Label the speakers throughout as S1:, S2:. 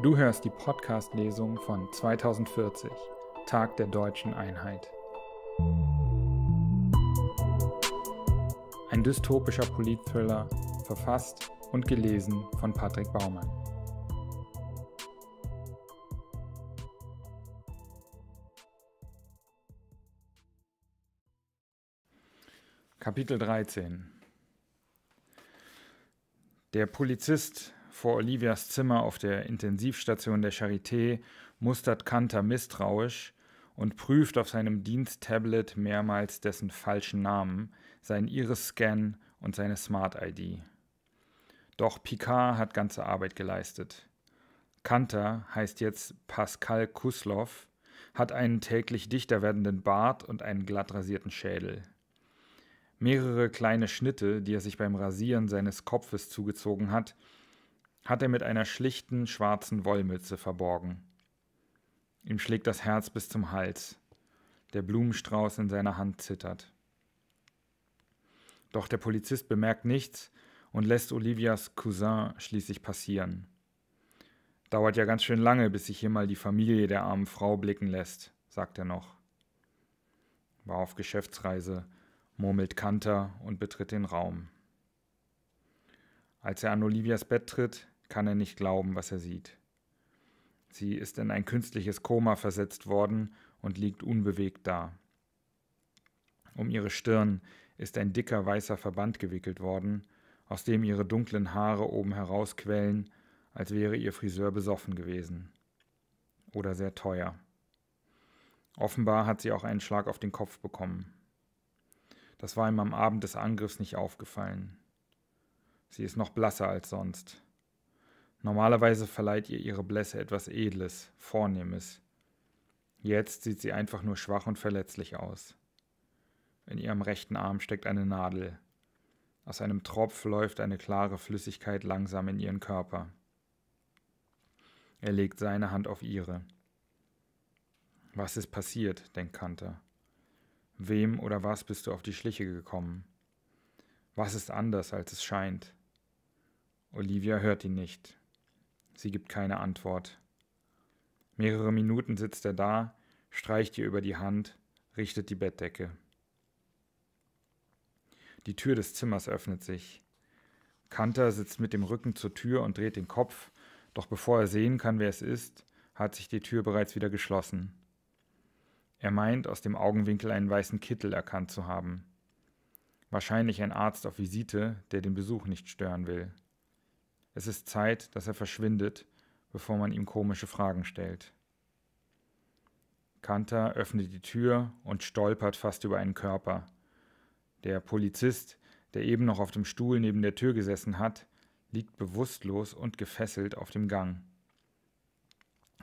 S1: Du hörst die Podcast-Lesung von 2040, Tag der deutschen Einheit. Ein dystopischer Politthriller, verfasst und gelesen von Patrick Baumann. Kapitel 13 Der Polizist vor Olivias Zimmer auf der Intensivstation der Charité mustert Kanter misstrauisch und prüft auf seinem Diensttablet mehrmals dessen falschen Namen, seinen Iris-Scan und seine Smart-ID. Doch Picard hat ganze Arbeit geleistet. Kanter heißt jetzt Pascal Kuslow, hat einen täglich dichter werdenden Bart und einen glatt rasierten Schädel. Mehrere kleine Schnitte, die er sich beim Rasieren seines Kopfes zugezogen hat, hat er mit einer schlichten schwarzen Wollmütze verborgen. Ihm schlägt das Herz bis zum Hals. Der Blumenstrauß in seiner Hand zittert. Doch der Polizist bemerkt nichts und lässt Olivias Cousin schließlich passieren. Dauert ja ganz schön lange, bis sich hier mal die Familie der armen Frau blicken lässt, sagt er noch. War auf Geschäftsreise, murmelt Kanter und betritt den Raum. Als er an Olivias Bett tritt, kann er nicht glauben, was er sieht. Sie ist in ein künstliches Koma versetzt worden und liegt unbewegt da. Um ihre Stirn ist ein dicker weißer Verband gewickelt worden, aus dem ihre dunklen Haare oben herausquellen, als wäre ihr Friseur besoffen gewesen. Oder sehr teuer. Offenbar hat sie auch einen Schlag auf den Kopf bekommen. Das war ihm am Abend des Angriffs nicht aufgefallen. Sie ist noch blasser als sonst. Normalerweise verleiht ihr ihre Blässe etwas Edles, Vornehmes. Jetzt sieht sie einfach nur schwach und verletzlich aus. In ihrem rechten Arm steckt eine Nadel. Aus einem Tropf läuft eine klare Flüssigkeit langsam in ihren Körper. Er legt seine Hand auf ihre. Was ist passiert, denkt Kanter. Wem oder was bist du auf die Schliche gekommen? Was ist anders, als es scheint? Olivia hört ihn nicht. Sie gibt keine Antwort. Mehrere Minuten sitzt er da, streicht ihr über die Hand, richtet die Bettdecke. Die Tür des Zimmers öffnet sich. Kanter sitzt mit dem Rücken zur Tür und dreht den Kopf, doch bevor er sehen kann, wer es ist, hat sich die Tür bereits wieder geschlossen. Er meint, aus dem Augenwinkel einen weißen Kittel erkannt zu haben. Wahrscheinlich ein Arzt auf Visite, der den Besuch nicht stören will. Es ist Zeit, dass er verschwindet, bevor man ihm komische Fragen stellt. Kanter öffnet die Tür und stolpert fast über einen Körper. Der Polizist, der eben noch auf dem Stuhl neben der Tür gesessen hat, liegt bewusstlos und gefesselt auf dem Gang.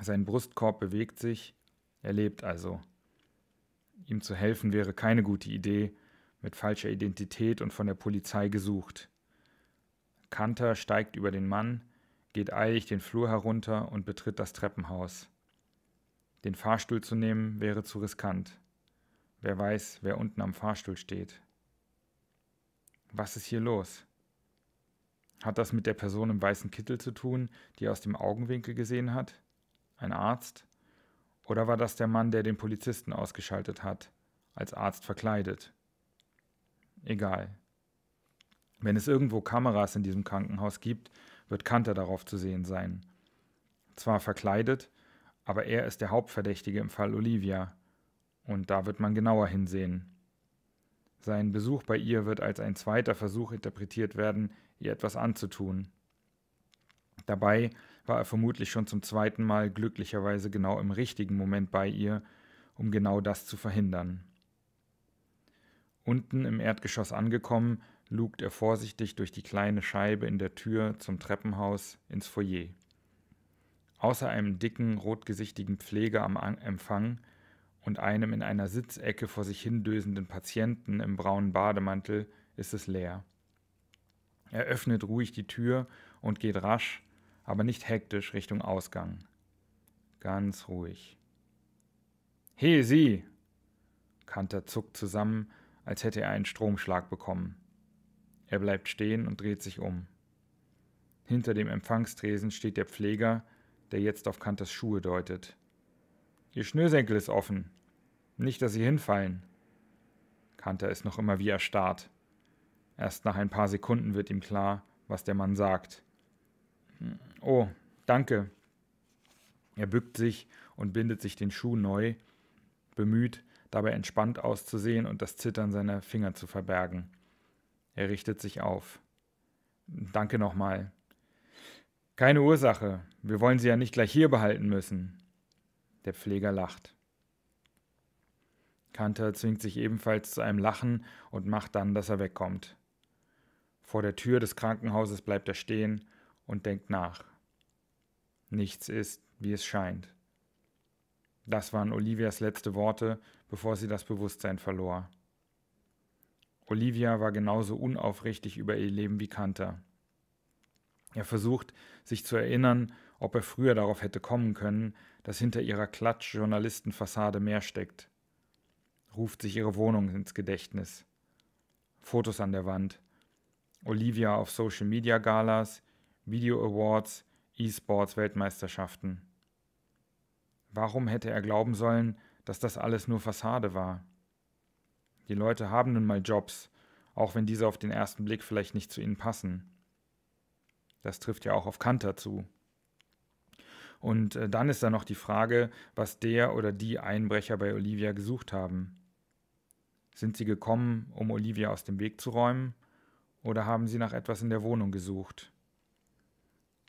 S1: Sein Brustkorb bewegt sich, er lebt also. Ihm zu helfen wäre keine gute Idee, mit falscher Identität und von der Polizei gesucht. Kanter steigt über den Mann, geht eilig den Flur herunter und betritt das Treppenhaus. Den Fahrstuhl zu nehmen wäre zu riskant. Wer weiß, wer unten am Fahrstuhl steht. Was ist hier los? Hat das mit der Person im weißen Kittel zu tun, die aus dem Augenwinkel gesehen hat? Ein Arzt? Oder war das der Mann, der den Polizisten ausgeschaltet hat, als Arzt verkleidet? Egal. Wenn es irgendwo Kameras in diesem Krankenhaus gibt, wird Kanter darauf zu sehen sein. Zwar verkleidet, aber er ist der Hauptverdächtige im Fall Olivia. Und da wird man genauer hinsehen. Sein Besuch bei ihr wird als ein zweiter Versuch interpretiert werden, ihr etwas anzutun. Dabei war er vermutlich schon zum zweiten Mal glücklicherweise genau im richtigen Moment bei ihr, um genau das zu verhindern. Unten im Erdgeschoss angekommen, lugt er vorsichtig durch die kleine Scheibe in der Tür zum Treppenhaus ins Foyer. Außer einem dicken, rotgesichtigen Pfleger am Empfang und einem in einer Sitzecke vor sich hindösenden Patienten im braunen Bademantel ist es leer. Er öffnet ruhig die Tür und geht rasch, aber nicht hektisch Richtung Ausgang. Ganz ruhig. He, Sie! Kanter zuckt zusammen, als hätte er einen Stromschlag bekommen. Er bleibt stehen und dreht sich um. Hinter dem Empfangstresen steht der Pfleger, der jetzt auf Kantas Schuhe deutet. Ihr Schnürsenkel ist offen. Nicht, dass Sie hinfallen. Kanter ist noch immer wie erstarrt. Erst nach ein paar Sekunden wird ihm klar, was der Mann sagt. Oh, danke. Er bückt sich und bindet sich den Schuh neu, bemüht, dabei entspannt auszusehen und das Zittern seiner Finger zu verbergen. Er richtet sich auf. Danke nochmal. Keine Ursache. Wir wollen sie ja nicht gleich hier behalten müssen. Der Pfleger lacht. Kanter zwingt sich ebenfalls zu einem Lachen und macht dann, dass er wegkommt. Vor der Tür des Krankenhauses bleibt er stehen und denkt nach. Nichts ist, wie es scheint. Das waren Olivias letzte Worte, bevor sie das Bewusstsein verlor. Olivia war genauso unaufrichtig über ihr Leben wie Kanter. Er versucht, sich zu erinnern, ob er früher darauf hätte kommen können, dass hinter ihrer Klatsch-Journalistenfassade mehr steckt. Ruft sich ihre Wohnung ins Gedächtnis. Fotos an der Wand. Olivia auf Social Media Galas, Video Awards, E-Sports Weltmeisterschaften. Warum hätte er glauben sollen, dass das alles nur Fassade war? Die Leute haben nun mal Jobs, auch wenn diese auf den ersten Blick vielleicht nicht zu ihnen passen. Das trifft ja auch auf Kanter zu. Und äh, dann ist da noch die Frage, was der oder die Einbrecher bei Olivia gesucht haben. Sind sie gekommen, um Olivia aus dem Weg zu räumen, oder haben sie nach etwas in der Wohnung gesucht?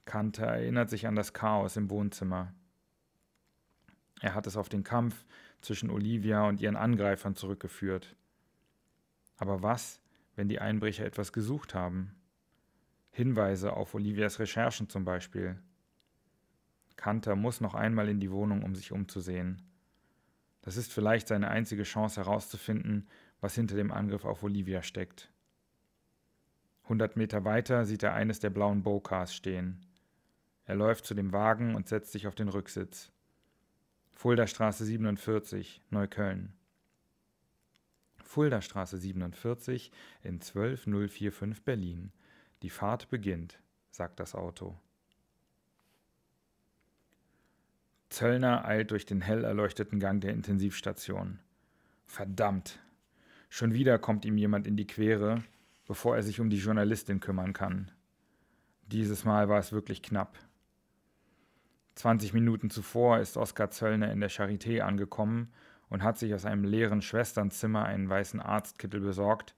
S1: Kanter erinnert sich an das Chaos im Wohnzimmer. Er hat es auf den Kampf zwischen Olivia und ihren Angreifern zurückgeführt. Aber was, wenn die Einbrecher etwas gesucht haben? Hinweise auf Olivias Recherchen zum Beispiel. Kanter muss noch einmal in die Wohnung, um sich umzusehen. Das ist vielleicht seine einzige Chance herauszufinden, was hinter dem Angriff auf Olivia steckt. Hundert Meter weiter sieht er eines der blauen Bocars stehen. Er läuft zu dem Wagen und setzt sich auf den Rücksitz. Fulda Straße 47, Neukölln. Fuldastraße 47 in 12045 Berlin. Die Fahrt beginnt, sagt das Auto. Zöllner eilt durch den hell erleuchteten Gang der Intensivstation. Verdammt! Schon wieder kommt ihm jemand in die Quere, bevor er sich um die Journalistin kümmern kann. Dieses Mal war es wirklich knapp. 20 Minuten zuvor ist Oskar Zöllner in der Charité angekommen und hat sich aus einem leeren Schwesternzimmer einen weißen Arztkittel besorgt,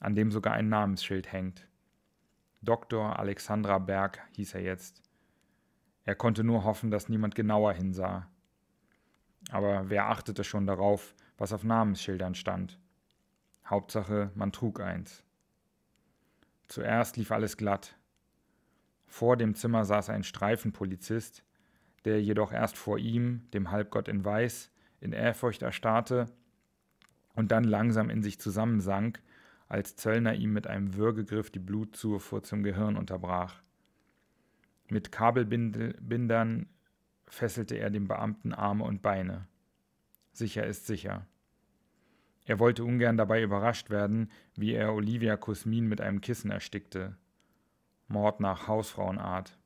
S1: an dem sogar ein Namensschild hängt. Dr. Alexandra Berg hieß er jetzt. Er konnte nur hoffen, dass niemand genauer hinsah. Aber wer achtete schon darauf, was auf Namensschildern stand? Hauptsache, man trug eins. Zuerst lief alles glatt. Vor dem Zimmer saß ein Streifenpolizist, der jedoch erst vor ihm, dem Halbgott in Weiß, in Ehrfurcht erstarrte und dann langsam in sich zusammensank, als Zöllner ihm mit einem Würgegriff die Blutzufuhr zum Gehirn unterbrach. Mit Kabelbindern fesselte er dem Beamten Arme und Beine. Sicher ist sicher. Er wollte ungern dabei überrascht werden, wie er Olivia Kusmin mit einem Kissen erstickte. Mord nach Hausfrauenart.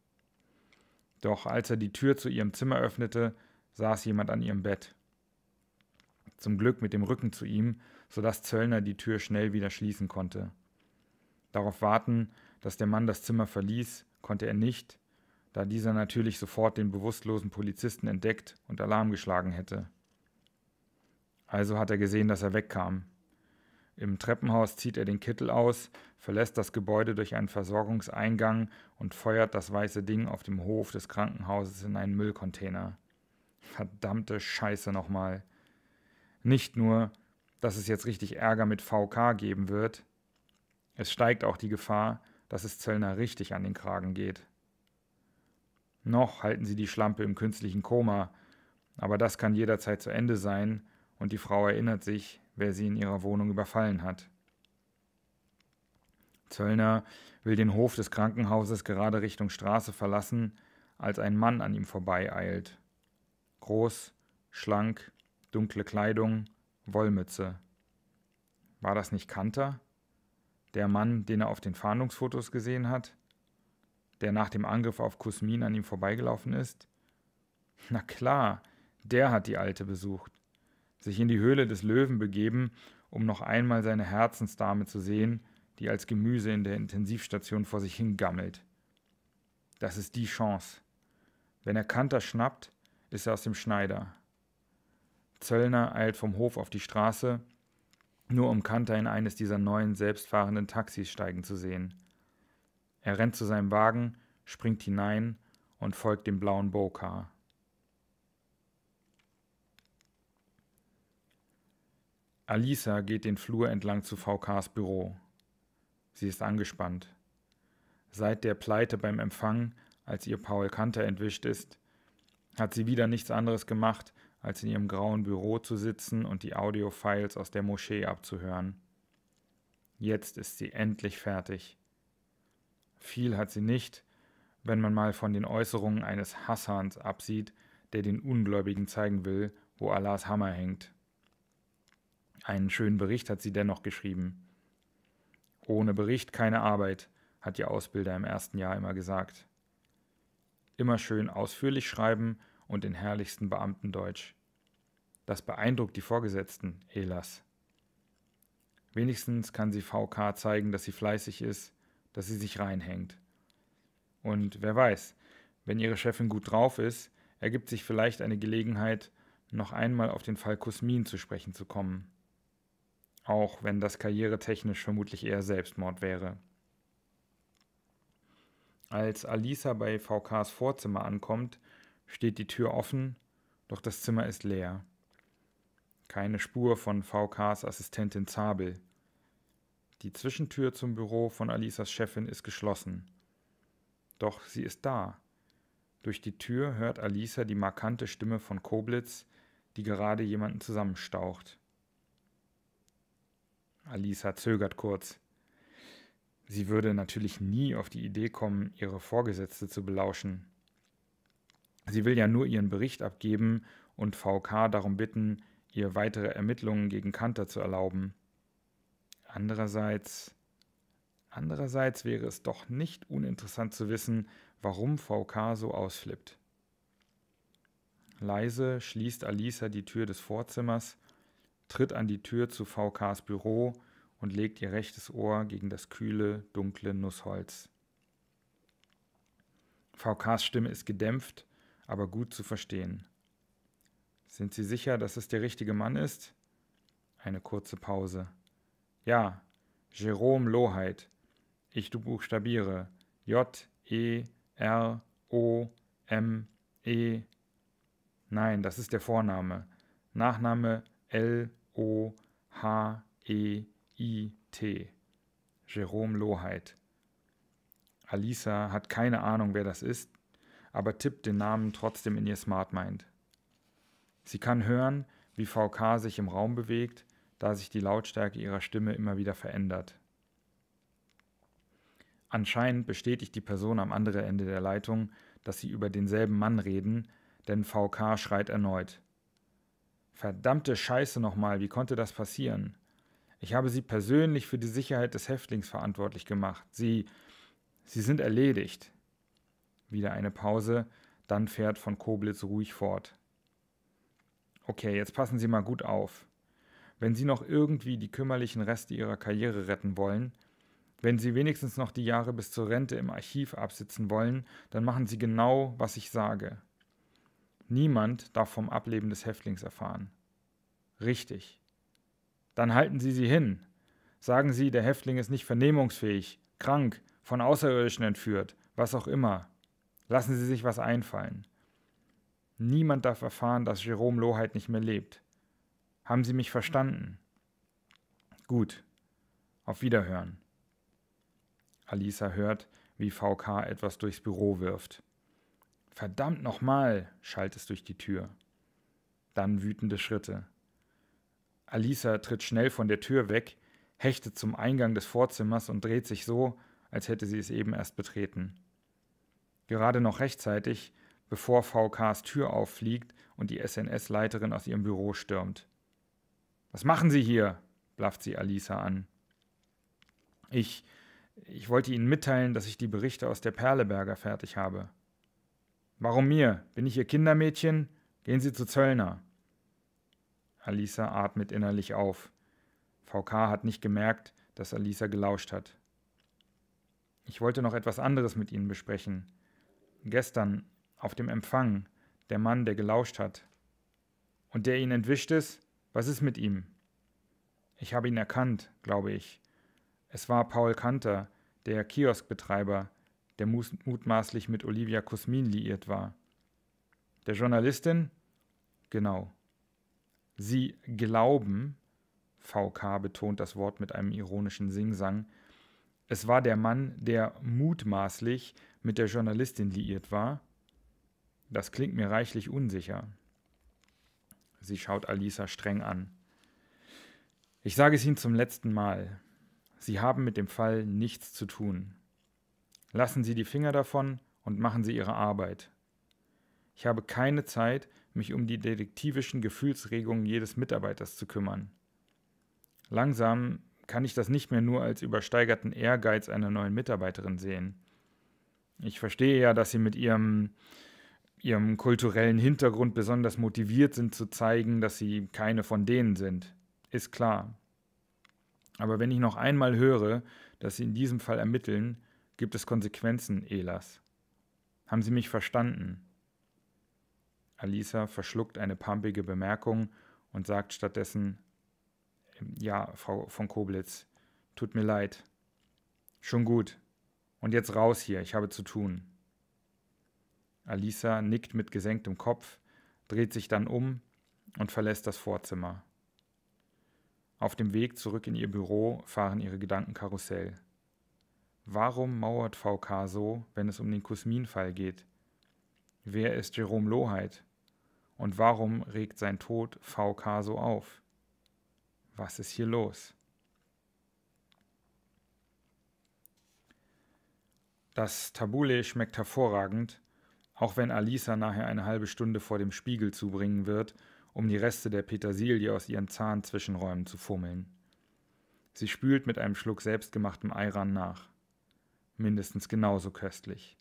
S1: Doch als er die Tür zu ihrem Zimmer öffnete, saß jemand an ihrem Bett zum Glück mit dem Rücken zu ihm, sodass Zöllner die Tür schnell wieder schließen konnte. Darauf warten, dass der Mann das Zimmer verließ, konnte er nicht, da dieser natürlich sofort den bewusstlosen Polizisten entdeckt und Alarm geschlagen hätte. Also hat er gesehen, dass er wegkam. Im Treppenhaus zieht er den Kittel aus, verlässt das Gebäude durch einen Versorgungseingang und feuert das weiße Ding auf dem Hof des Krankenhauses in einen Müllcontainer. Verdammte Scheiße nochmal nicht nur, dass es jetzt richtig Ärger mit VK geben wird, es steigt auch die Gefahr, dass es Zöllner richtig an den Kragen geht. Noch halten sie die Schlampe im künstlichen Koma, aber das kann jederzeit zu Ende sein und die Frau erinnert sich, wer sie in ihrer Wohnung überfallen hat. Zöllner will den Hof des Krankenhauses gerade Richtung Straße verlassen, als ein Mann an ihm vorbeieilt. Groß, schlank, dunkle Kleidung, Wollmütze. War das nicht Kanter? Der Mann, den er auf den Fahndungsfotos gesehen hat? Der nach dem Angriff auf Kusmin an ihm vorbeigelaufen ist? Na klar, der hat die Alte besucht. Sich in die Höhle des Löwen begeben, um noch einmal seine Herzensdame zu sehen, die als Gemüse in der Intensivstation vor sich hingammelt. Das ist die Chance. Wenn er Kanter schnappt, ist er aus dem Schneider. Zöllner eilt vom Hof auf die Straße, nur um Kanter in eines dieser neuen selbstfahrenden Taxis steigen zu sehen. Er rennt zu seinem Wagen, springt hinein und folgt dem blauen Bowcar. Alisa geht den Flur entlang zu VKs Büro. Sie ist angespannt. Seit der Pleite beim Empfang, als ihr Paul Kanter entwischt ist, hat sie wieder nichts anderes gemacht, als in ihrem grauen Büro zu sitzen und die Audiofiles aus der Moschee abzuhören. Jetzt ist sie endlich fertig. Viel hat sie nicht, wenn man mal von den Äußerungen eines Hassans absieht, der den Ungläubigen zeigen will, wo Allahs Hammer hängt. Einen schönen Bericht hat sie dennoch geschrieben. Ohne Bericht keine Arbeit, hat ihr Ausbilder im ersten Jahr immer gesagt. Immer schön ausführlich schreiben und in herrlichstem Beamtendeutsch. Das beeindruckt die Vorgesetzten Elas. Wenigstens kann sie VK zeigen, dass sie fleißig ist, dass sie sich reinhängt. Und wer weiß, wenn ihre Chefin gut drauf ist, ergibt sich vielleicht eine Gelegenheit, noch einmal auf den Fall Kusmin zu sprechen zu kommen. Auch wenn das karrieretechnisch vermutlich eher Selbstmord wäre. Als Alisa bei VKs Vorzimmer ankommt, steht die Tür offen, doch das Zimmer ist leer. Keine Spur von VKs Assistentin Zabel. Die Zwischentür zum Büro von Alisas Chefin ist geschlossen. Doch sie ist da. Durch die Tür hört Alisa die markante Stimme von Koblitz, die gerade jemanden zusammenstaucht. Alisa zögert kurz. Sie würde natürlich nie auf die Idee kommen, ihre Vorgesetzte zu belauschen. Sie will ja nur ihren Bericht abgeben und VK darum bitten, ihr weitere Ermittlungen gegen Kanter zu erlauben. Andererseits, andererseits wäre es doch nicht uninteressant zu wissen, warum VK so ausflippt. Leise schließt Alisa die Tür des Vorzimmers, tritt an die Tür zu VKs Büro und legt ihr rechtes Ohr gegen das kühle, dunkle Nussholz. VKs Stimme ist gedämpft, aber gut zu verstehen. Sind Sie sicher, dass es der richtige Mann ist? Eine kurze Pause. Ja, Jerome Loheit. Ich du buchstabiere. J, E, R, O, M, E. Nein, das ist der Vorname. Nachname L, O, H, E, I, T. Jerome Loheit. Alisa hat keine Ahnung, wer das ist, aber tippt den Namen trotzdem in ihr Smart Mind. Sie kann hören, wie VK sich im Raum bewegt, da sich die Lautstärke ihrer Stimme immer wieder verändert. Anscheinend bestätigt die Person am anderen Ende der Leitung, dass sie über denselben Mann reden, denn VK schreit erneut. Verdammte Scheiße nochmal, wie konnte das passieren? Ich habe sie persönlich für die Sicherheit des Häftlings verantwortlich gemacht. Sie. Sie sind erledigt. Wieder eine Pause, dann fährt von Koblitz ruhig fort okay, jetzt passen Sie mal gut auf. Wenn Sie noch irgendwie die kümmerlichen Reste Ihrer Karriere retten wollen, wenn Sie wenigstens noch die Jahre bis zur Rente im Archiv absitzen wollen, dann machen Sie genau, was ich sage. Niemand darf vom Ableben des Häftlings erfahren. Richtig. Dann halten Sie sie hin. Sagen Sie, der Häftling ist nicht vernehmungsfähig, krank, von Außerirdischen entführt, was auch immer. Lassen Sie sich was einfallen. Niemand darf erfahren, dass Jerome Loheit nicht mehr lebt. Haben Sie mich verstanden? Gut. Auf Wiederhören. Alisa hört, wie VK etwas durchs Büro wirft. Verdammt nochmal, schallt es durch die Tür. Dann wütende Schritte. Alisa tritt schnell von der Tür weg, hechtet zum Eingang des Vorzimmers und dreht sich so, als hätte sie es eben erst betreten. Gerade noch rechtzeitig, bevor VKs Tür auffliegt und die SNS-Leiterin aus ihrem Büro stürmt. Was machen Sie hier? blafft sie Alisa an. Ich, ich wollte Ihnen mitteilen, dass ich die Berichte aus der Perleberger fertig habe. Warum mir? Bin ich Ihr Kindermädchen? Gehen Sie zu Zöllner. Alisa atmet innerlich auf. VK hat nicht gemerkt, dass Alisa gelauscht hat. Ich wollte noch etwas anderes mit Ihnen besprechen. Gestern auf dem Empfang, der Mann, der gelauscht hat. Und der ihn entwischt ist, was ist mit ihm? Ich habe ihn erkannt, glaube ich. Es war Paul Kanter, der Kioskbetreiber, der mutmaßlich mit Olivia Kusmin liiert war. Der Journalistin? Genau. Sie glauben, VK betont das Wort mit einem ironischen Singsang, es war der Mann, der mutmaßlich mit der Journalistin liiert war, das klingt mir reichlich unsicher. Sie schaut Alisa streng an. Ich sage es Ihnen zum letzten Mal. Sie haben mit dem Fall nichts zu tun. Lassen Sie die Finger davon und machen Sie Ihre Arbeit. Ich habe keine Zeit, mich um die detektivischen Gefühlsregungen jedes Mitarbeiters zu kümmern. Langsam kann ich das nicht mehr nur als übersteigerten Ehrgeiz einer neuen Mitarbeiterin sehen. Ich verstehe ja, dass Sie mit Ihrem ihrem kulturellen Hintergrund besonders motiviert sind zu zeigen, dass sie keine von denen sind. Ist klar. Aber wenn ich noch einmal höre, dass Sie in diesem Fall ermitteln, gibt es Konsequenzen, Elas. Haben Sie mich verstanden? Alisa verschluckt eine pampige Bemerkung und sagt stattdessen, ähm, ja, Frau von Koblitz, tut mir leid. Schon gut. Und jetzt raus hier, ich habe zu tun. Alisa nickt mit gesenktem Kopf, dreht sich dann um und verlässt das Vorzimmer. Auf dem Weg zurück in ihr Büro fahren ihre Gedanken Karussell. Warum mauert VK so, wenn es um den Kusmin-Fall geht? Wer ist Jerome Loheit? Und warum regt sein Tod VK so auf? Was ist hier los? Das Tabule schmeckt hervorragend auch wenn Alisa nachher eine halbe Stunde vor dem Spiegel zubringen wird, um die Reste der Petersilie aus ihren Zahnzwischenräumen zu fummeln. Sie spült mit einem Schluck selbstgemachtem Ayran nach. Mindestens genauso köstlich.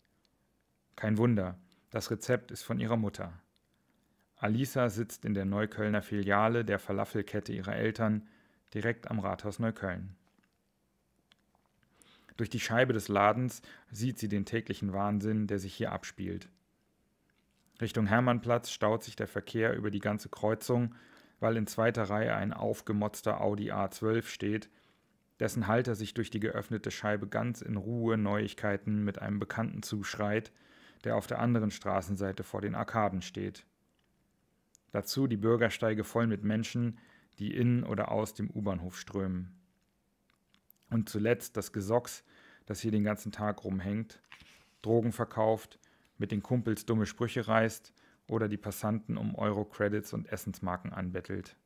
S1: Kein Wunder, das Rezept ist von ihrer Mutter. Alisa sitzt in der Neuköllner Filiale der Falafelkette ihrer Eltern, direkt am Rathaus Neukölln. Durch die Scheibe des Ladens sieht sie den täglichen Wahnsinn, der sich hier abspielt. Richtung Hermannplatz staut sich der Verkehr über die ganze Kreuzung, weil in zweiter Reihe ein aufgemotzter Audi A12 steht, dessen Halter sich durch die geöffnete Scheibe ganz in Ruhe Neuigkeiten mit einem Bekannten zuschreit, der auf der anderen Straßenseite vor den Arkaden steht. Dazu die Bürgersteige voll mit Menschen, die in oder aus dem U-Bahnhof strömen. Und zuletzt das Gesocks, das hier den ganzen Tag rumhängt, Drogen verkauft, mit den Kumpels dumme Sprüche reißt oder die Passanten um Euro-Credits und Essensmarken anbettelt.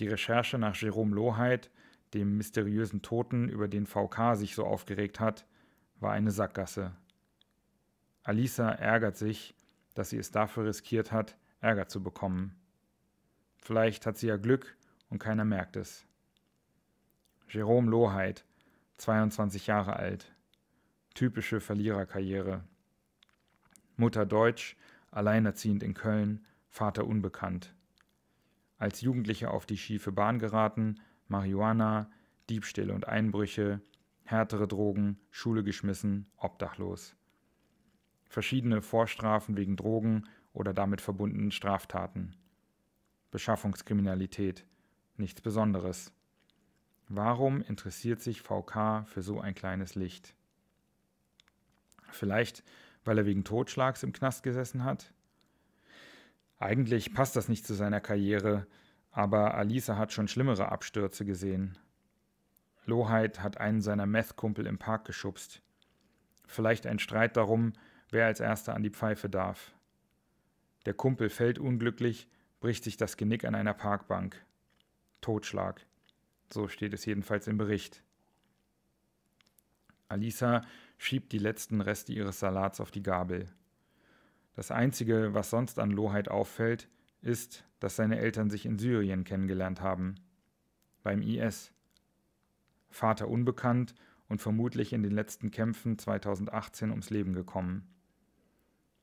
S1: Die Recherche nach Jerome Loheit, dem mysteriösen Toten, über den VK sich so aufgeregt hat, war eine Sackgasse. Alisa ärgert sich, dass sie es dafür riskiert hat, Ärger zu bekommen. Vielleicht hat sie ja Glück und keiner merkt es. Jerome Loheit, 22 Jahre alt, typische Verliererkarriere. Mutter deutsch, alleinerziehend in Köln, Vater unbekannt. Als Jugendliche auf die schiefe Bahn geraten, Marihuana, Diebstähle und Einbrüche, härtere Drogen, Schule geschmissen, obdachlos. Verschiedene Vorstrafen wegen Drogen oder damit verbundenen Straftaten. Beschaffungskriminalität, nichts Besonderes. Warum interessiert sich VK für so ein kleines Licht? Vielleicht, weil er wegen Totschlags im Knast gesessen hat? Eigentlich passt das nicht zu seiner Karriere, aber Alisa hat schon schlimmere Abstürze gesehen. Loheit hat einen seiner Meth-Kumpel im Park geschubst. Vielleicht ein Streit darum, wer als erster an die Pfeife darf. Der Kumpel fällt unglücklich, bricht sich das Genick an einer Parkbank. Totschlag. So steht es jedenfalls im Bericht. Alisa schiebt die letzten Reste ihres Salats auf die Gabel. Das Einzige, was sonst an Loheit auffällt, ist, dass seine Eltern sich in Syrien kennengelernt haben. Beim IS. Vater unbekannt und vermutlich in den letzten Kämpfen 2018 ums Leben gekommen.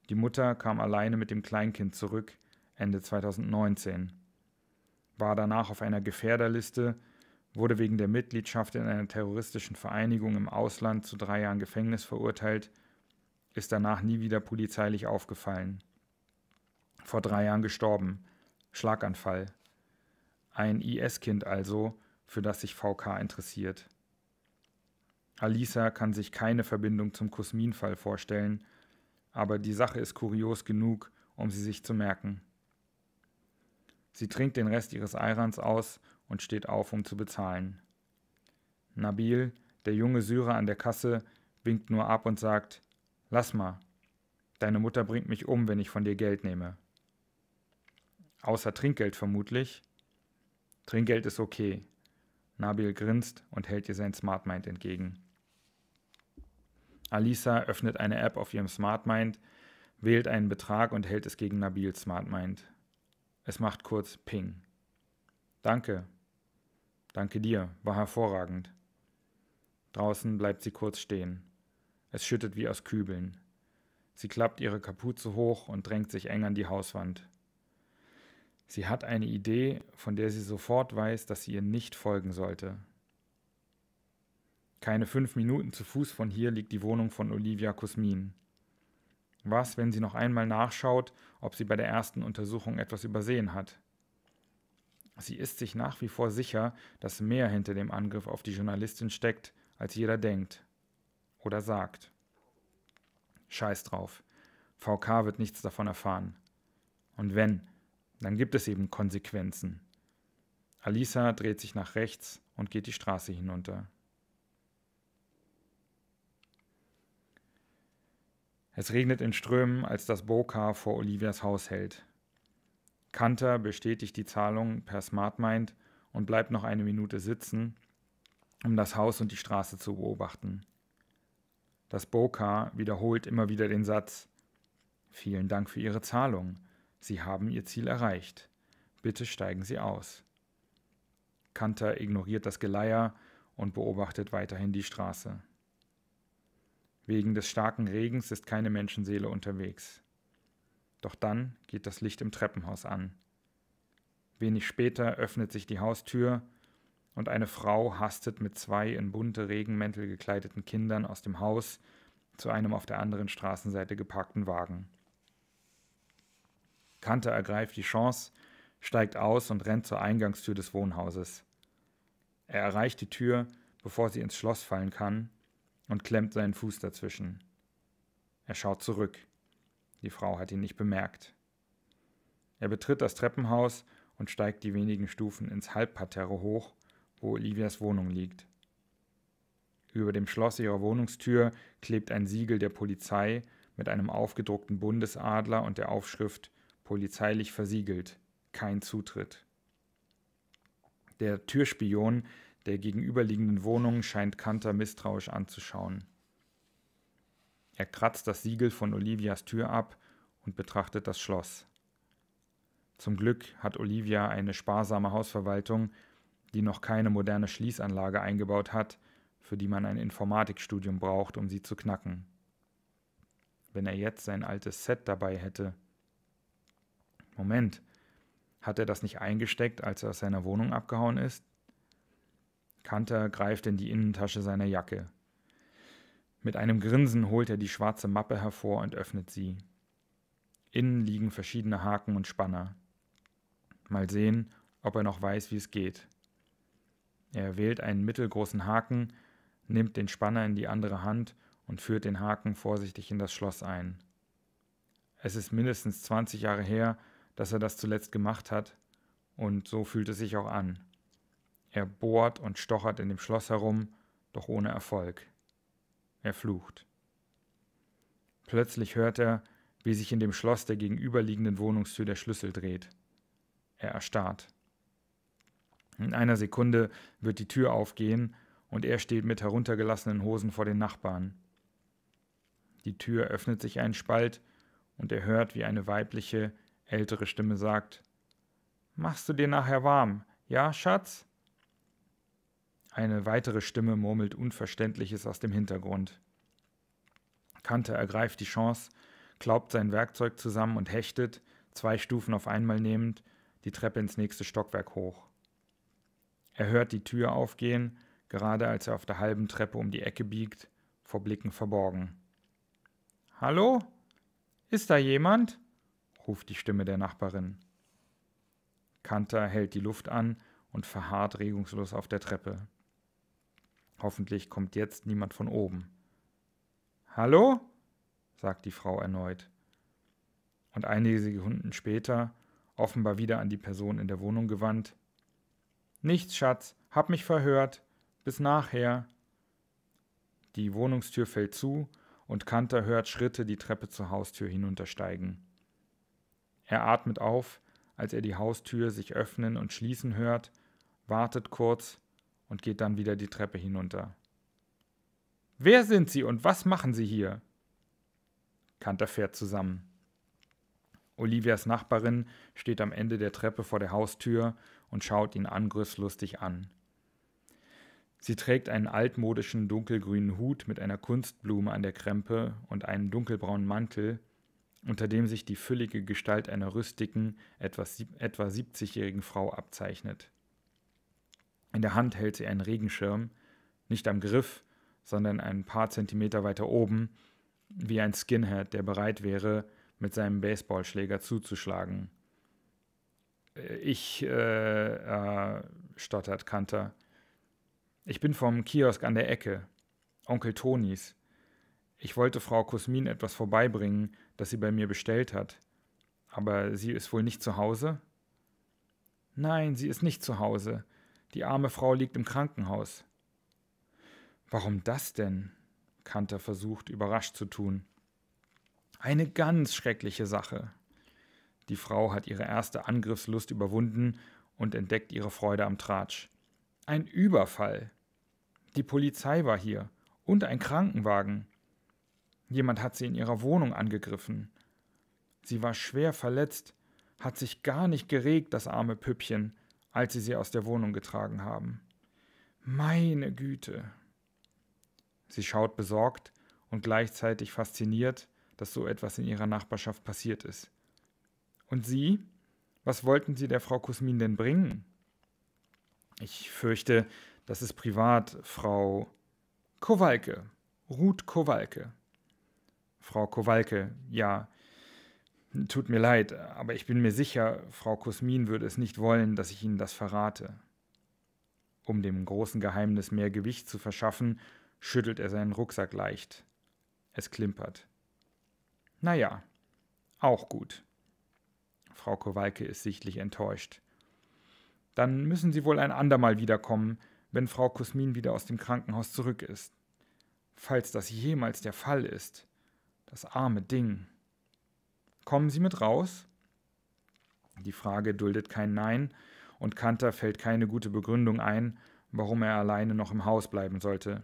S1: Die Mutter kam alleine mit dem Kleinkind zurück, Ende 2019. War danach auf einer Gefährderliste wurde wegen der Mitgliedschaft in einer terroristischen Vereinigung im Ausland zu drei Jahren Gefängnis verurteilt, ist danach nie wieder polizeilich aufgefallen. Vor drei Jahren gestorben. Schlaganfall. Ein IS-Kind also, für das sich VK interessiert. Alisa kann sich keine Verbindung zum Kusmin-Fall vorstellen, aber die Sache ist kurios genug, um sie sich zu merken. Sie trinkt den Rest ihres Eirans aus und steht auf, um zu bezahlen. Nabil, der junge Syrer an der Kasse, winkt nur ab und sagt, Lass mal, deine Mutter bringt mich um, wenn ich von dir Geld nehme. Außer Trinkgeld vermutlich. Trinkgeld ist okay. Nabil grinst und hält ihr sein Smartmind entgegen. Alisa öffnet eine App auf ihrem Smartmind, wählt einen Betrag und hält es gegen Nabils Smartmind. Es macht kurz Ping. Danke, Danke dir, war hervorragend. Draußen bleibt sie kurz stehen. Es schüttet wie aus Kübeln. Sie klappt ihre Kapuze hoch und drängt sich eng an die Hauswand. Sie hat eine Idee, von der sie sofort weiß, dass sie ihr nicht folgen sollte. Keine fünf Minuten zu Fuß von hier liegt die Wohnung von Olivia Kusmin. Was, wenn sie noch einmal nachschaut, ob sie bei der ersten Untersuchung etwas übersehen hat? Sie ist sich nach wie vor sicher, dass mehr hinter dem Angriff auf die Journalistin steckt, als jeder denkt oder sagt. Scheiß drauf. VK wird nichts davon erfahren. Und wenn, dann gibt es eben Konsequenzen. Alisa dreht sich nach rechts und geht die Straße hinunter. Es regnet in Strömen, als das Boka vor Olivias Haus hält. Kanter bestätigt die Zahlung per SmartMind und bleibt noch eine Minute sitzen, um das Haus und die Straße zu beobachten. Das Boka wiederholt immer wieder den Satz Vielen Dank für Ihre Zahlung. Sie haben Ihr Ziel erreicht. Bitte steigen Sie aus. Kanter ignoriert das Geleier und beobachtet weiterhin die Straße. Wegen des starken Regens ist keine Menschenseele unterwegs. Doch dann geht das Licht im Treppenhaus an. Wenig später öffnet sich die Haustür und eine Frau hastet mit zwei in bunte Regenmäntel gekleideten Kindern aus dem Haus zu einem auf der anderen Straßenseite geparkten Wagen. Kanter ergreift die Chance, steigt aus und rennt zur Eingangstür des Wohnhauses. Er erreicht die Tür, bevor sie ins Schloss fallen kann, und klemmt seinen Fuß dazwischen. Er schaut zurück. Die Frau hat ihn nicht bemerkt. Er betritt das Treppenhaus und steigt die wenigen Stufen ins Halbparterre hoch, wo Olivias Wohnung liegt. Über dem Schloss ihrer Wohnungstür klebt ein Siegel der Polizei mit einem aufgedruckten Bundesadler und der Aufschrift Polizeilich versiegelt, kein Zutritt. Der Türspion der gegenüberliegenden Wohnung scheint Kanter misstrauisch anzuschauen. Er kratzt das Siegel von Olivias Tür ab und betrachtet das Schloss. Zum Glück hat Olivia eine sparsame Hausverwaltung, die noch keine moderne Schließanlage eingebaut hat, für die man ein Informatikstudium braucht, um sie zu knacken. Wenn er jetzt sein altes Set dabei hätte. Moment, hat er das nicht eingesteckt, als er aus seiner Wohnung abgehauen ist? Kanter greift in die Innentasche seiner Jacke. Mit einem Grinsen holt er die schwarze Mappe hervor und öffnet sie. Innen liegen verschiedene Haken und Spanner. Mal sehen, ob er noch weiß, wie es geht. Er wählt einen mittelgroßen Haken, nimmt den Spanner in die andere Hand und führt den Haken vorsichtig in das Schloss ein. Es ist mindestens 20 Jahre her, dass er das zuletzt gemacht hat, und so fühlt es sich auch an. Er bohrt und stochert in dem Schloss herum, doch ohne Erfolg. Er flucht. Plötzlich hört er, wie sich in dem Schloss der gegenüberliegenden Wohnungstür der Schlüssel dreht. Er erstarrt. In einer Sekunde wird die Tür aufgehen und er steht mit heruntergelassenen Hosen vor den Nachbarn. Die Tür öffnet sich einen Spalt und er hört, wie eine weibliche, ältere Stimme sagt: Machst du dir nachher warm, ja, Schatz? Eine weitere Stimme murmelt Unverständliches aus dem Hintergrund. Kante ergreift die Chance, klaubt sein Werkzeug zusammen und hechtet, zwei Stufen auf einmal nehmend, die Treppe ins nächste Stockwerk hoch. Er hört die Tür aufgehen, gerade als er auf der halben Treppe um die Ecke biegt, vor Blicken verborgen. Hallo? Ist da jemand? ruft die Stimme der Nachbarin. Kanter hält die Luft an und verharrt regungslos auf der Treppe. Hoffentlich kommt jetzt niemand von oben. Hallo? sagt die Frau erneut. Und einige Sekunden später, offenbar wieder an die Person in der Wohnung gewandt. Nichts, Schatz, hab mich verhört. Bis nachher. Die Wohnungstür fällt zu und Kanter hört Schritte die Treppe zur Haustür hinuntersteigen. Er atmet auf, als er die Haustür sich öffnen und schließen hört, wartet kurz und geht dann wieder die Treppe hinunter. Wer sind Sie und was machen Sie hier? Kanter fährt zusammen. Olivias Nachbarin steht am Ende der Treppe vor der Haustür und schaut ihn angriffslustig an. Sie trägt einen altmodischen dunkelgrünen Hut mit einer Kunstblume an der Krempe und einen dunkelbraunen Mantel, unter dem sich die füllige Gestalt einer rüstigen, etwa 70-jährigen Frau abzeichnet. In der Hand hält sie einen Regenschirm, nicht am Griff, sondern ein paar Zentimeter weiter oben, wie ein Skinhead, der bereit wäre, mit seinem Baseballschläger zuzuschlagen. Äh, ich, äh, äh, stottert Kanter. Ich bin vom Kiosk an der Ecke. Onkel Tonis. Ich wollte Frau Kusmin etwas vorbeibringen, das sie bei mir bestellt hat. Aber sie ist wohl nicht zu Hause? Nein, sie ist nicht zu Hause. Die arme Frau liegt im Krankenhaus. Warum das denn? Kanter versucht, überrascht zu tun. Eine ganz schreckliche Sache. Die Frau hat ihre erste Angriffslust überwunden und entdeckt ihre Freude am Tratsch. Ein Überfall. Die Polizei war hier und ein Krankenwagen. Jemand hat sie in ihrer Wohnung angegriffen. Sie war schwer verletzt, hat sich gar nicht geregt, das arme Püppchen, als sie sie aus der Wohnung getragen haben. Meine Güte. Sie schaut besorgt und gleichzeitig fasziniert, dass so etwas in ihrer Nachbarschaft passiert ist. Und Sie? Was wollten Sie der Frau Kusmin denn bringen? Ich fürchte, das ist privat, Frau Kowalke. Ruth Kowalke. Frau Kowalke, ja, Tut mir leid, aber ich bin mir sicher, Frau Kusmin würde es nicht wollen, dass ich Ihnen das verrate. Um dem großen Geheimnis mehr Gewicht zu verschaffen, schüttelt er seinen Rucksack leicht. Es klimpert. Na ja, auch gut. Frau Kowalke ist sichtlich enttäuscht. Dann müssen Sie wohl ein andermal wiederkommen, wenn Frau Kusmin wieder aus dem Krankenhaus zurück ist. Falls das jemals der Fall ist. Das arme Ding. Kommen Sie mit raus? Die Frage duldet kein Nein, und Kanter fällt keine gute Begründung ein, warum er alleine noch im Haus bleiben sollte.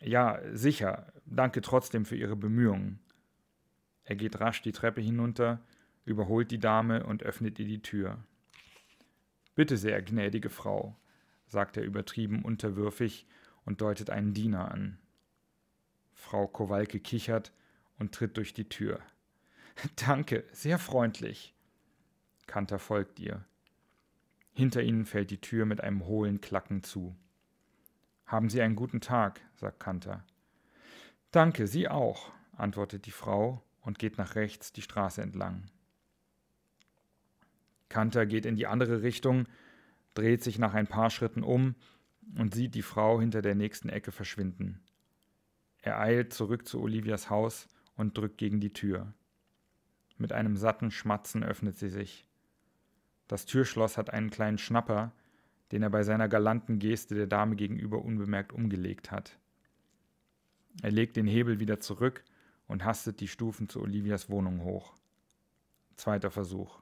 S1: Ja, sicher, danke trotzdem für Ihre Bemühungen. Er geht rasch die Treppe hinunter, überholt die Dame und öffnet ihr die Tür. Bitte sehr, gnädige Frau, sagt er übertrieben unterwürfig und deutet einen Diener an. Frau Kowalke kichert und tritt durch die Tür. Danke, sehr freundlich. Kanter folgt ihr. Hinter ihnen fällt die Tür mit einem hohlen Klacken zu. Haben Sie einen guten Tag, sagt Kanter. Danke, Sie auch, antwortet die Frau und geht nach rechts die Straße entlang. Kanter geht in die andere Richtung, dreht sich nach ein paar Schritten um und sieht die Frau hinter der nächsten Ecke verschwinden. Er eilt zurück zu Olivias Haus und drückt gegen die Tür. Mit einem satten Schmatzen öffnet sie sich. Das Türschloss hat einen kleinen Schnapper, den er bei seiner galanten Geste der Dame gegenüber unbemerkt umgelegt hat. Er legt den Hebel wieder zurück und hastet die Stufen zu Olivias Wohnung hoch. Zweiter Versuch.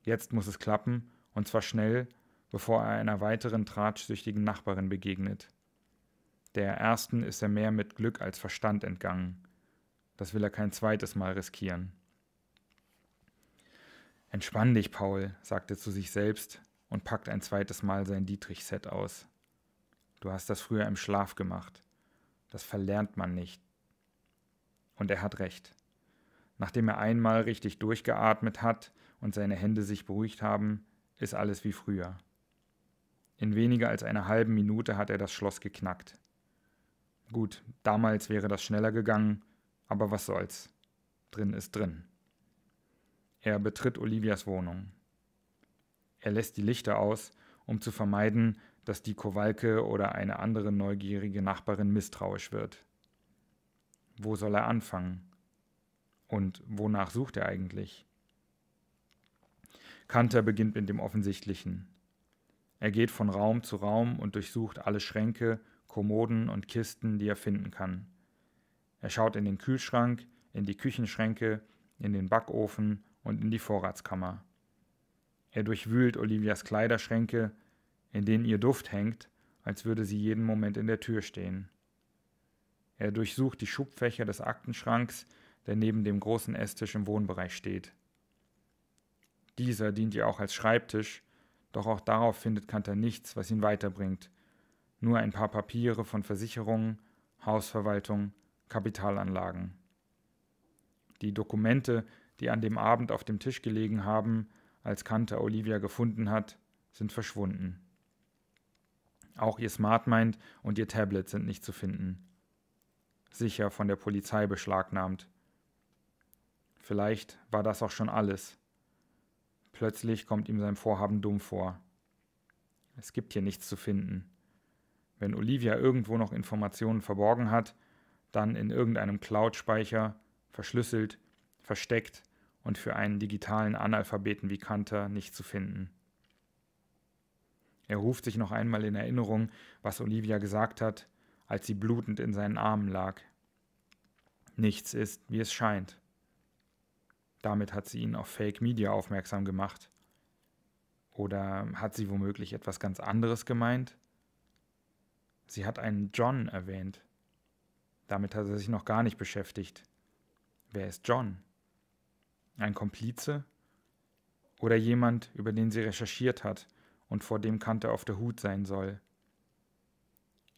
S1: Jetzt muss es klappen, und zwar schnell, bevor er einer weiteren tratschsüchtigen Nachbarin begegnet. Der ersten ist er mehr mit Glück als Verstand entgangen. Das will er kein zweites Mal riskieren. Entspann dich, Paul, sagte zu sich selbst und packte ein zweites Mal sein Dietrich-Set aus. Du hast das früher im Schlaf gemacht. Das verlernt man nicht. Und er hat recht. Nachdem er einmal richtig durchgeatmet hat und seine Hände sich beruhigt haben, ist alles wie früher. In weniger als einer halben Minute hat er das Schloss geknackt. Gut, damals wäre das schneller gegangen, aber was soll's. Drin ist drin. Er betritt Olivias Wohnung. Er lässt die Lichter aus, um zu vermeiden, dass die Kowalke oder eine andere neugierige Nachbarin misstrauisch wird. Wo soll er anfangen? Und wonach sucht er eigentlich? Kanter beginnt mit dem Offensichtlichen. Er geht von Raum zu Raum und durchsucht alle Schränke, Kommoden und Kisten, die er finden kann. Er schaut in den Kühlschrank, in die Küchenschränke, in den Backofen und in die Vorratskammer. Er durchwühlt Olivias Kleiderschränke, in denen ihr Duft hängt, als würde sie jeden Moment in der Tür stehen. Er durchsucht die Schubfächer des Aktenschranks, der neben dem großen Esstisch im Wohnbereich steht. Dieser dient ihr auch als Schreibtisch, doch auch darauf findet Kanter nichts, was ihn weiterbringt. Nur ein paar Papiere von Versicherungen, Hausverwaltung, Kapitalanlagen. Die Dokumente, die an dem Abend auf dem Tisch gelegen haben, als Kanter Olivia gefunden hat, sind verschwunden. Auch ihr Smartmind und ihr Tablet sind nicht zu finden. Sicher von der Polizei beschlagnahmt. Vielleicht war das auch schon alles. Plötzlich kommt ihm sein Vorhaben dumm vor. Es gibt hier nichts zu finden. Wenn Olivia irgendwo noch Informationen verborgen hat, dann in irgendeinem Cloud-Speicher, verschlüsselt, versteckt, und für einen digitalen Analphabeten wie Kanter nicht zu finden. Er ruft sich noch einmal in Erinnerung, was Olivia gesagt hat, als sie blutend in seinen Armen lag. Nichts ist, wie es scheint. Damit hat sie ihn auf Fake Media aufmerksam gemacht. Oder hat sie womöglich etwas ganz anderes gemeint? Sie hat einen John erwähnt. Damit hat er sich noch gar nicht beschäftigt. Wer ist John? ein Komplize oder jemand, über den sie recherchiert hat und vor dem Kante auf der Hut sein soll.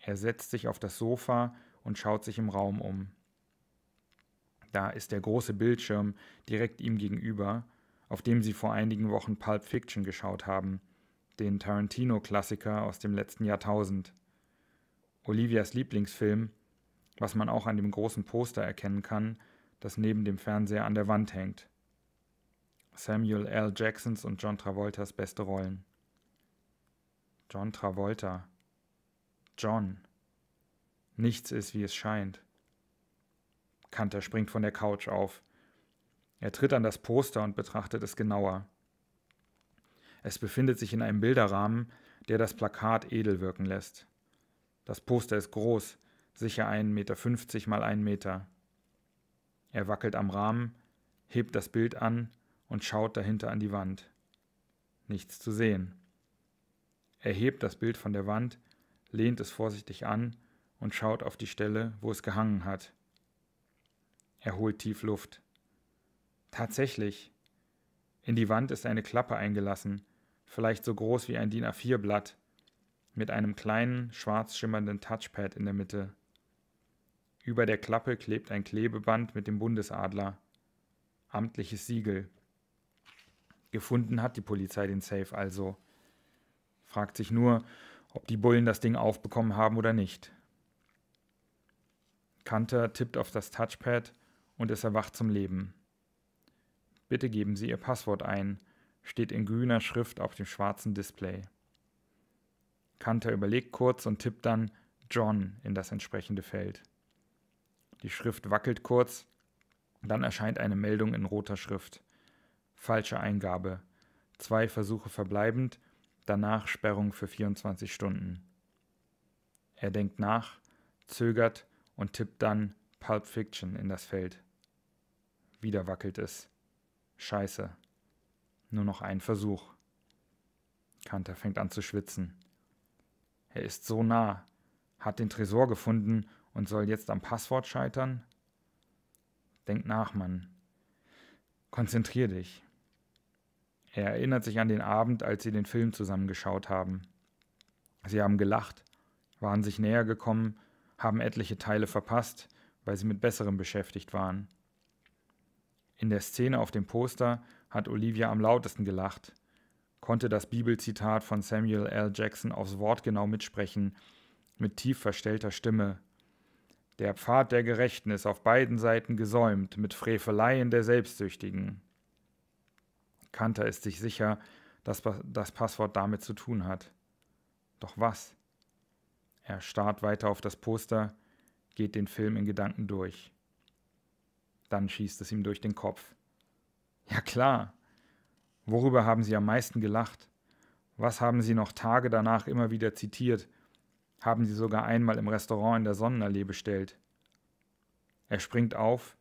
S1: Er setzt sich auf das Sofa und schaut sich im Raum um. Da ist der große Bildschirm direkt ihm gegenüber, auf dem sie vor einigen Wochen Pulp Fiction geschaut haben, den Tarantino-Klassiker aus dem letzten Jahrtausend. Olivias Lieblingsfilm, was man auch an dem großen Poster erkennen kann, das neben dem Fernseher an der Wand hängt. Samuel L. Jacksons und John Travoltas beste Rollen. John Travolta. John. Nichts ist, wie es scheint. Kanter springt von der Couch auf. Er tritt an das Poster und betrachtet es genauer. Es befindet sich in einem Bilderrahmen, der das Plakat edel wirken lässt. Das Poster ist groß, sicher 1,50 Meter mal 1 Meter. Er wackelt am Rahmen, hebt das Bild an und schaut dahinter an die Wand. Nichts zu sehen. Er hebt das Bild von der Wand, lehnt es vorsichtig an und schaut auf die Stelle, wo es gehangen hat. Er holt tief Luft. Tatsächlich. In die Wand ist eine Klappe eingelassen, vielleicht so groß wie ein DIN A4-Blatt, mit einem kleinen, schwarz schimmernden Touchpad in der Mitte. Über der Klappe klebt ein Klebeband mit dem Bundesadler. Amtliches Siegel. Gefunden hat die Polizei den Safe also. Fragt sich nur, ob die Bullen das Ding aufbekommen haben oder nicht. Kanter tippt auf das Touchpad und es erwacht zum Leben. Bitte geben Sie Ihr Passwort ein, steht in grüner Schrift auf dem schwarzen Display. Kanter überlegt kurz und tippt dann John in das entsprechende Feld. Die Schrift wackelt kurz, dann erscheint eine Meldung in roter Schrift falsche Eingabe. Zwei Versuche verbleibend, danach Sperrung für 24 Stunden. Er denkt nach, zögert und tippt dann Pulp Fiction in das Feld. Wieder wackelt es. Scheiße. Nur noch ein Versuch. Kanter fängt an zu schwitzen. Er ist so nah, hat den Tresor gefunden und soll jetzt am Passwort scheitern? Denk nach, Mann. Konzentrier dich. Er erinnert sich an den Abend, als sie den Film zusammengeschaut haben. Sie haben gelacht, waren sich näher gekommen, haben etliche Teile verpasst, weil sie mit besserem beschäftigt waren. In der Szene auf dem Poster hat Olivia am lautesten gelacht, konnte das Bibelzitat von Samuel L. Jackson aufs Wort genau mitsprechen, mit tief verstellter Stimme. Der Pfad der Gerechten ist auf beiden Seiten gesäumt mit Freveleien der Selbstsüchtigen. Kanter ist sich sicher, dass das Passwort damit zu tun hat. Doch was? Er starrt weiter auf das Poster, geht den Film in Gedanken durch. Dann schießt es ihm durch den Kopf. Ja klar. Worüber haben Sie am meisten gelacht? Was haben Sie noch Tage danach immer wieder zitiert? Haben Sie sogar einmal im Restaurant in der Sonnenallee bestellt? Er springt auf,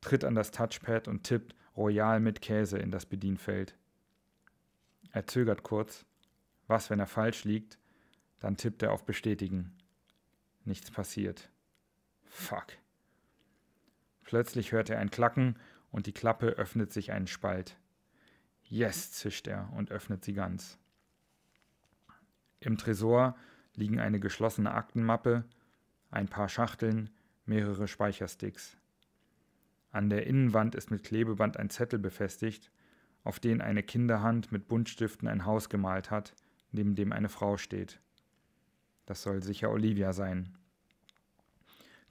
S1: tritt an das Touchpad und tippt Royal mit Käse in das Bedienfeld. Er zögert kurz. Was, wenn er falsch liegt? Dann tippt er auf Bestätigen. Nichts passiert. Fuck. Plötzlich hört er ein Klacken und die Klappe öffnet sich einen Spalt. Yes, zischt er und öffnet sie ganz. Im Tresor liegen eine geschlossene Aktenmappe, ein paar Schachteln, mehrere Speichersticks. An der Innenwand ist mit Klebeband ein Zettel befestigt, auf den eine Kinderhand mit Buntstiften ein Haus gemalt hat, neben dem eine Frau steht. Das soll sicher Olivia sein.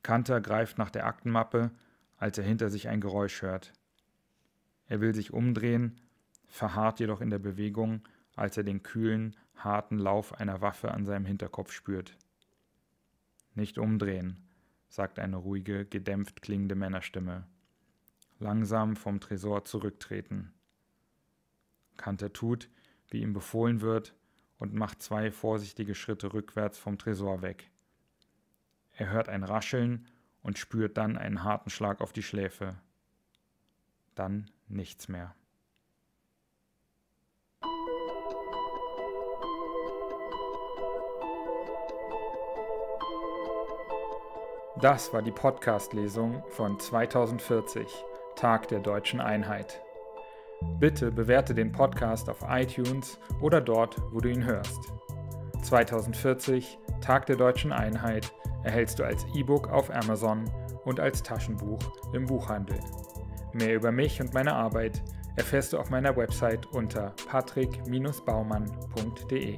S1: Kanter greift nach der Aktenmappe, als er hinter sich ein Geräusch hört. Er will sich umdrehen, verharrt jedoch in der Bewegung, als er den kühlen, harten Lauf einer Waffe an seinem Hinterkopf spürt. Nicht umdrehen, sagt eine ruhige, gedämpft klingende Männerstimme langsam vom Tresor zurücktreten. Kanter tut, wie ihm befohlen wird, und macht zwei vorsichtige Schritte rückwärts vom Tresor weg. Er hört ein Rascheln und spürt dann einen harten Schlag auf die Schläfe. Dann nichts mehr. Das war die Podcast-Lesung von 2040 Tag der deutschen Einheit. Bitte bewerte den Podcast auf iTunes oder dort, wo du ihn hörst. 2040, Tag der deutschen Einheit, erhältst du als E-Book auf Amazon und als Taschenbuch im Buchhandel. Mehr über mich und meine Arbeit erfährst du auf meiner Website unter patrick-baumann.de.